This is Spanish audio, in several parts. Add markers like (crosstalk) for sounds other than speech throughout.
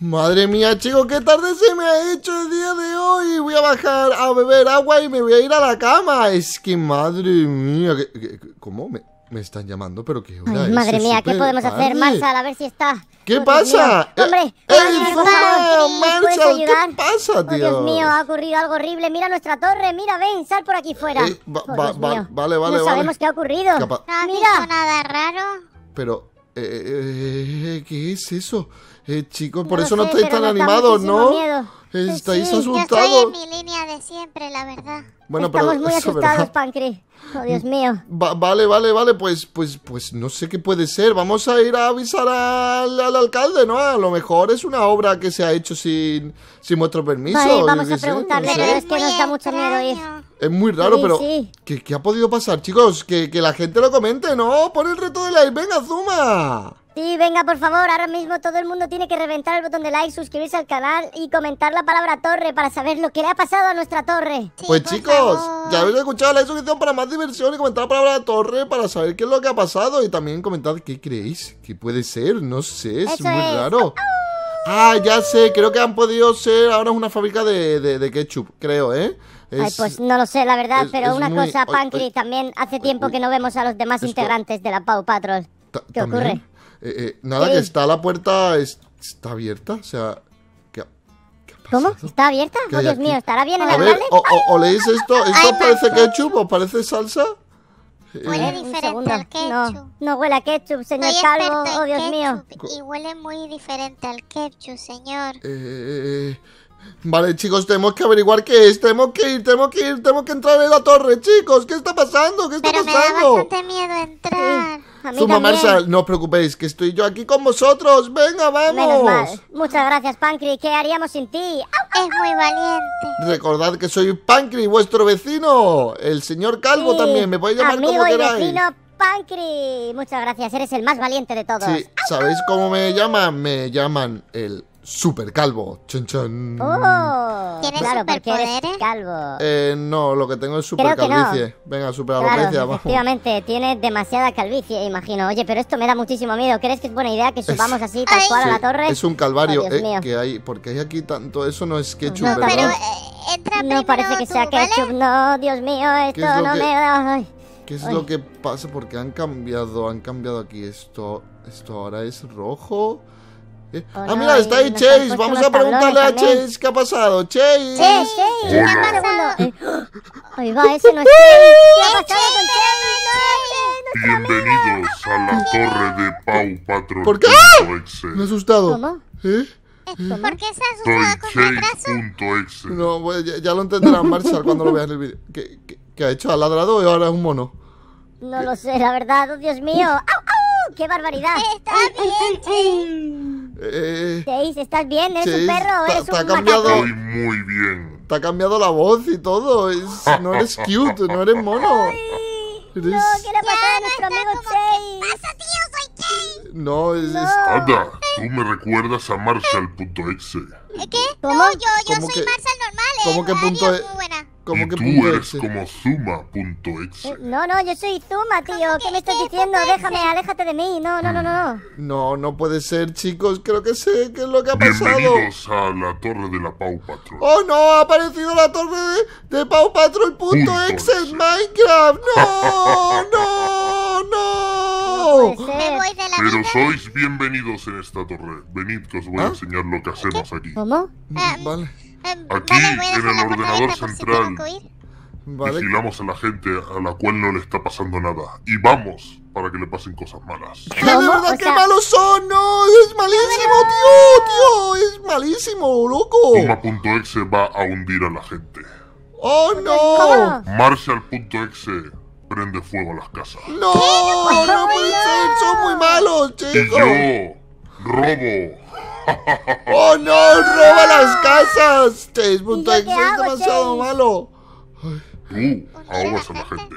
Madre mía, chicos, qué tarde se me ha hecho el día de hoy. Voy a bajar a beber agua y me voy a ir a la cama. Es que madre mía, ¿qué, cómo me, están llamando? ¿Pero qué Madre mía, ¿qué podemos hacer, Marshall? A ver si está. ¿Qué pasa? Eh, ¡Hombre! Eh, Marshall! ¿Qué pasa, tío? Oh, Dios mío, ha ocurrido algo horrible. Mira nuestra torre, mira, ven, sal por aquí fuera. Eh, vale, oh, vale, vale, no sabemos qué ha ocurrido. ¿No ha nada raro? Pero, ¿qué es eso? Eh, chicos, por eso no estáis tan animados, ¿no? Miedo. Eh, pues estáis asustados. estoy en mi línea de siempre, la verdad. Estamos muy asustados, Pancre. Oh, Dios mío. vale, vale, vale, pues, pues, pues no sé qué puede ser. Vamos a ir a avisar al, al alcalde, ¿no? A lo mejor es una obra que se ha hecho sin, sin vuestro permiso. vamos a preguntarle, pero es que nos da mucho miedo ir. Es muy raro, pero ¿qué, ¿qué, ha podido pasar, chicos? Que, que la gente lo comente, ¿no? Pon el reto de like, venga, Zuma. Sí, venga, por favor, ahora mismo todo el mundo tiene que reventar el botón de like, suscribirse al canal y comentar la palabra torre para saber lo que le ha pasado a nuestra torre. pues chicos, ya habéis escuchado la suscripción para más diversión y comentar la palabra torre para saber qué es lo que ha pasado y también comentar qué creéis, que puede ser, no sé, es muy raro. Ah, ya sé, creo que han podido ser, ahora una fábrica de, de, ketchup, creo, ¿eh? Ay, pues no lo sé, la verdad, pero una cosa, Pancri, también hace tiempo que no vemos a los demás integrantes de la Pau Patrol. ¿Qué ocurre? Eh, eh, nada, que está la puerta, está abierta, o sea... ¿qué, ¿Cómo? ¿Está abierta? Oh, Dios mío, ¿estará bien el A o, o, leéis esto, ¿esto parece ketchup o parece salsa? Huele eh, diferente al ketchup. No, huele a ketchup, señor oh Dios mío. Y huele muy diferente al ketchup, señor. Eh, vale, chicos, tenemos que averiguar qué es. Tenemos que ir, tenemos que ir, tenemos que entrar en la torre, chicos. ¿Qué está pasando? ¿Qué está Pero pasando? Me da bastante miedo entrar no os preocupéis, que estoy yo aquí con vosotros. Venga, vamos. Muchas gracias, Pancri. ¿Qué haríamos sin ti? Es muy valiente. Recordad que soy Pancry, vuestro vecino. El señor Calvo también. Me podéis llamar Amigo y Vecino Pancry. Muchas gracias. Eres el más valiente de todos. Sí. ¿Sabéis cómo me llaman? Me llaman el super calvo. Chon, chon. Oh, ¿Tienes claro, superpoderes? calvo. Eh, no, lo que tengo es super calvicie. Venga, super calvicie vamos. Efectivamente, tienes demasiada calvicie, imagino. Oye, pero esto me da muchísimo miedo. ¿Crees que es buena idea que subamos así tal a la torre? Es un calvario, oh, eh, que hay, porque hay aquí tanto, eso no es ketchup, no, ¿verdad? Pero, eh, no parece que sea ketchup, no, Dios mío, esto no me da. ¿Qué es lo que pasa? Porque han cambiado, han cambiado aquí esto. Esto ahora es rojo. Eh, oh, ah, mira, está ahí Chase. Vamos a preguntarle a Chase qué ha pasado. Chase. Chase, Chase, ¿qué ha pasado? Oiga, eh, ese no es ¿Qué ha pasado con Chase? Bienvenidos a la torre de Pau Patrón. ¿Por qué? ¡Ah! Me ha asustado. ¿Eh? ¿Por qué se ha asustado con Chase.exe? No, ya, lo entenderán, Marshall, cuando lo vean el video. ¿Qué, ha hecho? ¿Ha ladrado y ahora es un mono? No lo sé, la verdad. Oh, Dios mío. ¡Au, au! ¡Qué barbaridad! Está bien, Chase. Eh, Chase, ¿estás bien? ¿Eres Chase, un perro o eres un cambiado, macaco? Estoy muy bien. Te ha cambiado la voz y todo. Es, (laughs) no eres cute, no eres mono. No, ¿qué le ha a nuestro amigo Chase? ¿Qué pasa, tío? Soy Chase. No, es... No. tú me recuerdas a Marshall.exe. ¿Eh, ¿Qué? ¿Cómo? No, yo, yo soy que... Marshall normal. ¿Cómo eh? que punto Adiós, muy e- buena. Como y tú eres como Zuma.exe. Eh, no, no, yo soy Zuma, tío. ¿Qué me estás diciendo? Déjame, aléjate de mí. No, no, no, no, no. No, puede ser, chicos. Creo que sé qué es lo que ha pasado. Bienvenidos a la torre de la Pau Patrol. ¡Oh, no! Ha aparecido la torre de, de Pau Patrol.exe en Minecraft. ¡No! (laughs) ¡No! ¡No! Pero sois bienvenidos en esta torre. Venid que os voy a ¿Ah? enseñar lo que hacemos aquí. ¿Cómo? Eh, mm, eh, aquí, en el ordenador central, vigilamos a la gente a la cual no le está pasando nada. Y vamos para que le pasen cosas malas. La verdad, que malos son! ¡No! ¡Es malísimo, tío! ¡Tío! ¡Es malísimo, loco! Puma.exe va a hundir a la gente. ¡Oh, no! Marshall.exe prende fuego a las casas. ¡No! ¡No puede ser! ¡Son muy malos, chicos! Y yo robo. (laughs) ¡Oh, no! ¡Roba las casas! Este es, es demasiado malo. Tú ahogas a la gente.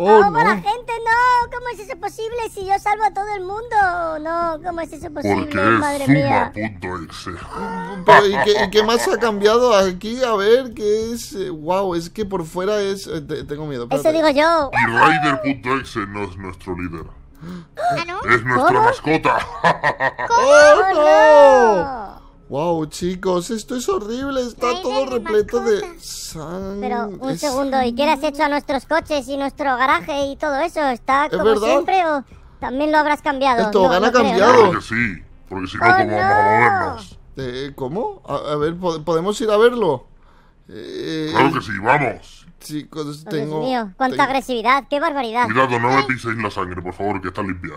Oh, no, la gente, no. ¿Cómo es eso posible si yo salvo a todo el mundo? No, ¿cómo es eso posible? Porque es mía. ¿y, qué, qué, más ha cambiado aquí? A ver, ¿qué es? Wow, eh, es que por fuera es... Eh, tengo miedo. Eso digo yo. Y Rider.exe no es nuestro líder. Ah, es nuestra mascota. ¡Oh, Wow, chicos, esto es horrible. Está todo repleto de sangre. Pero un segundo, ¿y qué le has hecho a nuestros coches y nuestro garaje y todo eso? ¿Está como siempre o también lo habrás cambiado? Esto no, cambiado. sí, porque si no, ah, ¿cómo vamos a movernos? Eh, ¿Cómo? A, ver, ¿podemos ir a verlo? Eh, claro que sí, vamos. Chicos, oh, tengo. Dios mío, cuánta agresividad, qué barbaridad. Cuidado, no me piséis la sangre, por favor, que está limpia.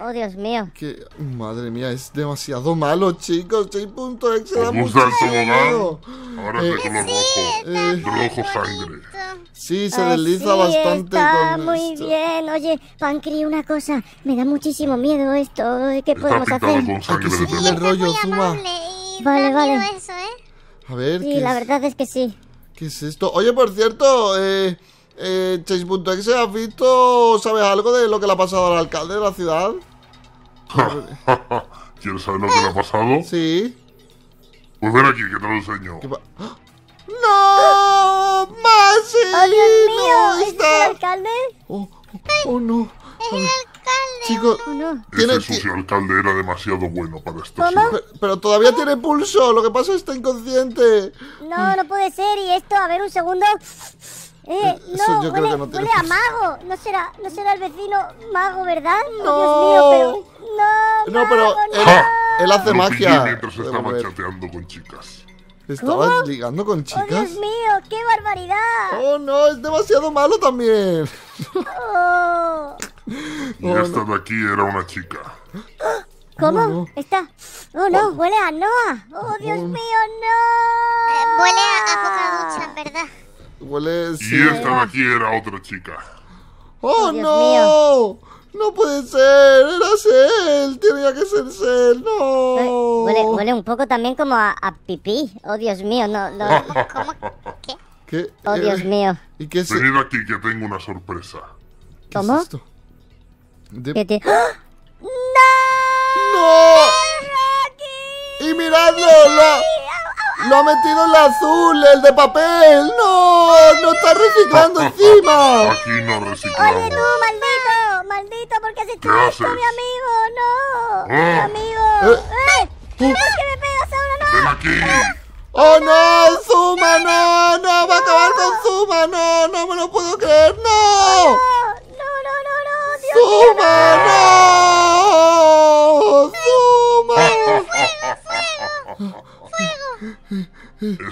Oh, Dios mío. madre mía, es demasiado malo, chicos. 6.exe da mucho miedo. Ahora eh, es de color sí, rojo. Eh, rojo sangre. Sí, se desliza bastante está muy bien. Oye, Pancri, una cosa. Me da muchísimo miedo esto. ¿Qué podemos hacer? Aquí se sí, el rollo, Zuma. Vale, vale. Eso, ¿eh? A ver, Sí, la verdad es que sí. ¿Qué es esto? Oye, por cierto, eh... Eh, Chase.exe, ¿has visto, sabes algo de lo que le ha pasado al alcalde de la ciudad? (laughs) ¿Quieres saber lo que le ha pasado? Sí. Pues ven aquí, que te lo enseño. ¡No! ¡Más! ¡Oh, Dios mío! el alcalde? Oh, oh, oh, no. ¡Es el alcalde! Chico, oh, no. ese sucio alcalde era demasiado bueno para esto. Pero, pero, todavía tiene pulso, lo que pasa es que está inconsciente. No, no puede ser. Y esto, a ver, un segundo. Eh, no, huele, a mago. No será, no será el vecino mago, ¿verdad? No. Oh, Dios mío, pero... No, no pero él, no. él hace magia. mientras estaba chateando con chicas. estaba ligando con chicas? ¡Oh, Dios mío! ¡Qué barbaridad! ¡Oh, no! ¡Es demasiado malo también! Oh. (laughs) Oh, y esta de aquí era una chica. ¿Cómo? Oh, Está. ¡Oh, no! ¡Huele a Noah! ¡Oh, Dios mío, no! Eh, huele a, ducha, verdad. Huele. Y esta de aquí era otra chica. ¡Oh, Dios no! Mío. ¡No puede ser! ¡Era Cell! ¡Tenía que ser Cell! ¡No! Huele, un poco también como a, a, pipí. ¡Oh, Dios mío! No, no. ¿Cómo? ¿Qué? ¿Qué? ¡Oh, eh, Dios mío! ¿Y qué es? Venid e-? aquí que tengo una sorpresa. ¿Qué ¿Cómo? Es esto? De... ¿Qué te... ¡Ah! ¡No! ¡No! ¡Y miradlo! ¡La... Lo ha metido el azul, el de papel. No, no está reciclando (laughs) encima. Aquí no reciclamos. Oye, tú, maldito, maldito, porque se está mi amigo. No, ah. mi amigo. ¿Eh? ¿Eh? que me pegas ahora, no. Ven aquí. Ah. ¡Oh no! ¡Suma! ¡No! ¡No! ¡Va a acabar con Suma! ¡No! ¡No me lo puedo creer! ¡No! no, no, no, no, no. Dios ¡Suma! ¡No! no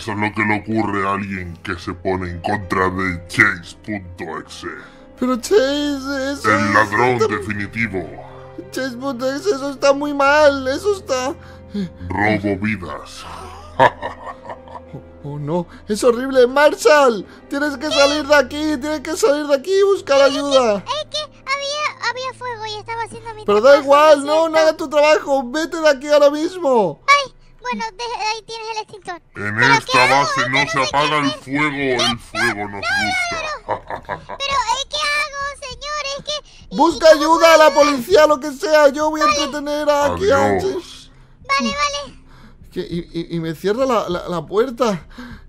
Eso es lo que le ocurre a alguien que se pone en contra de Chase.exe. Pero Chase es... El ladrón definitivo. Chase.exe, eso está muy mal, eso está... Robo vidas. (laughs) Oh no, es horrible, Marshall. Tienes que salir de aquí, tienes que salir de aquí y buscar ayuda. Es que, había, fuego y estaba haciendo mi Pero trabajo. Pero da igual, no, no, tu trabajo. Vete de aquí ahora mismo. Ah. Bueno, ahí tienes el extintor. En esta base no se apaga el fuego, el fuego no, nos gusta. (laughs) pero, eh, ¿qué hago, señor? Es que... Busca ayuda a la policía, lo que sea. Yo voy a entretener a aquí antes. Vale, vale. y, y, me cierra la, la, puerta.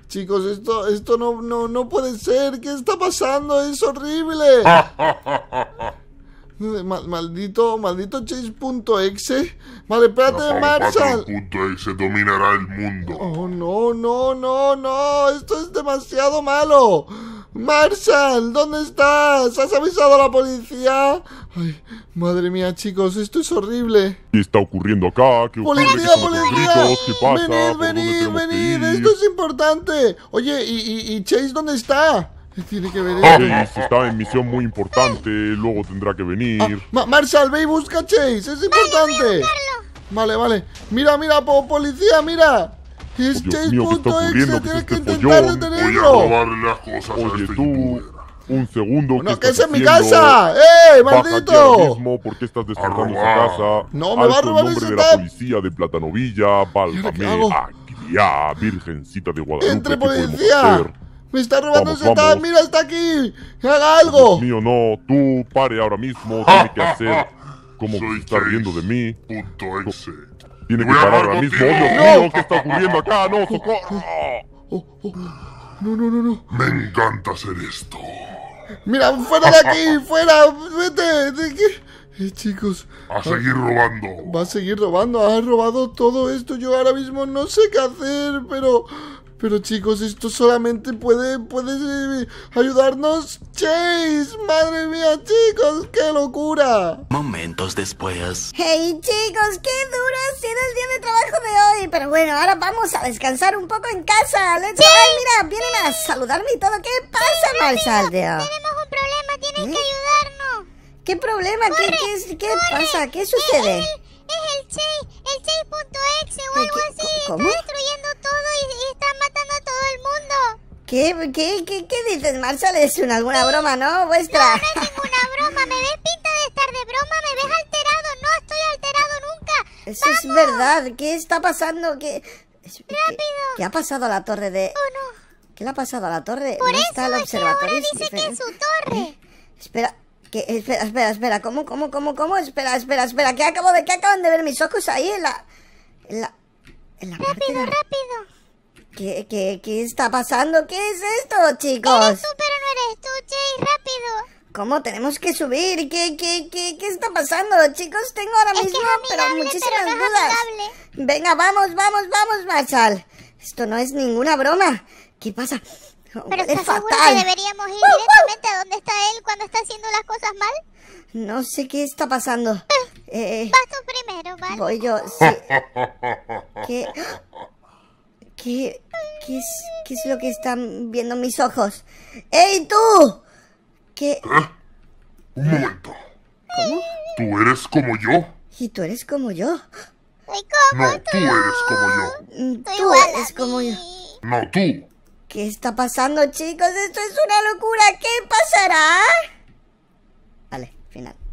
Chicos, esto, esto no, no, no puede ser. ¿Qué está pasando? Es horrible. (laughs) maldito, maldito Chase.exe. Vale, espérate, Marshall. Chase.exe dominará el mundo. Oh, no, no, no, no. Esto es demasiado malo. Marshall, ¿dónde estás? ¿Has avisado a la policía? Ay, madre mía, chicos, esto es horrible. ¿Qué está ocurriendo acá? ¿Qué policía! policía qué venid, venid! venid. Esto es importante. Oye, y Chase dónde está? tiene que ver ah. eso? Chase está en misión muy importante, luego tendrá que venir. Ah, Marshall, ve y busca a Chase, es importante. Vale, vale. Mira, mira, policía, mira. Es oh, Chase.exe, tienes que intentar detenerlo. Oye, tú, un segundo. No, que es en mi casa! ¡Eh, maldito! ¿Por qué estás destrozando esa casa? No, me va a robar nombre de la policía de Platanovilla, Válgame, ya, Virgencita de Guadalupe. ¡Entre policía! ¡Me está robando vamos, tal! ¡Mira, está aquí! ¡Haga algo! Dios mío, no. Tú pare ahora mismo. (laughs) Tiene que hacer como que está riendo de mí. Punto exe. Tiene que parar ahora mismo. ¡Dios mío! ¿Qué está ocurriendo acá? ¡No, oh, socorro! Oh, oh, no, no, no, no. Me encanta hacer esto. Mira, fuera de aquí, (laughs) fuera, vete, de qué? Eh, chicos. A seguir robando. Va a seguir robando. Has robado todo esto. Yo ahora mismo no sé qué hacer, pero pero chicos, esto solamente puede, puede eh, ayudarnos Chase. Madre mía, chicos, qué locura. Momentos después. Hey chicos, qué duro ha sido el día de trabajo de hoy. Pero bueno, ahora vamos a descansar un poco en casa. Let's Ay, mira, vienen a saludarme y todo. ¿Qué pasa, Marsaldia? Tenemos un problema, tienes que ¿Eh? ayudarnos. ¿Qué problema? ¿Qué, pasa? ¿Qué sucede? Es el, el Chase, el Chase.exe o algo así. ¿Cómo? ¿Qué, qué, qué, qué dices, Marshall? Es una, alguna broma, ¿no? Vuestra. No, no es ninguna broma. Me ves pinta de estar de broma, me ves alterado. No estoy alterado nunca. Eso es verdad. ¿Qué está pasando? ¿Qué... ¡Rápido! ¿Qué, ha pasado a la torre de...? Oh, no. ¿Qué le ha pasado a la torre? Por eso está ahora dice que es su torre. ¿Eh? Espera, que, espera, espera, espera. ¿Cómo, cómo, cómo, cómo? Espera, espera, espera. ¿Qué acabo de, que acaban de ver mis ojos ahí en la, en la, en la rápido, rápido. ¿Qué, qué, qué está pasando? ¿Qué es esto, chicos? Eres tú, pero no eres tú, Jay, rápido. ¿Cómo tenemos que subir? ¿Qué, qué, qué, qué está pasando? Chicos, tengo ahora mismo amigable, pero muchísimas dudas. Venga, vamos, vamos, vamos, Marshall. Esto no es ninguna broma. ¿Qué pasa? Pero es ¿estás fatal. seguro que deberíamos ir ¡Uh, uh! directamente a donde está él cuando está haciendo las cosas mal? No sé qué está pasando. Eh, eh Vas tú primero, ¿vale? Voy yo, sí. (laughs) ¿Qué? ¿Qué, qué, es, ¿Qué es lo que están viendo mis ojos? ¡Ey, tú! ¿Qué? Ah, un momento. ¿Cómo? ¿Tú eres como yo? ¿Y tú eres como yo? como no, tú. eres como yo. Mm, tú eres como yo. No, tú. ¿Qué está pasando, chicos? Esto es una locura. ¿Qué pasará? Vale, final.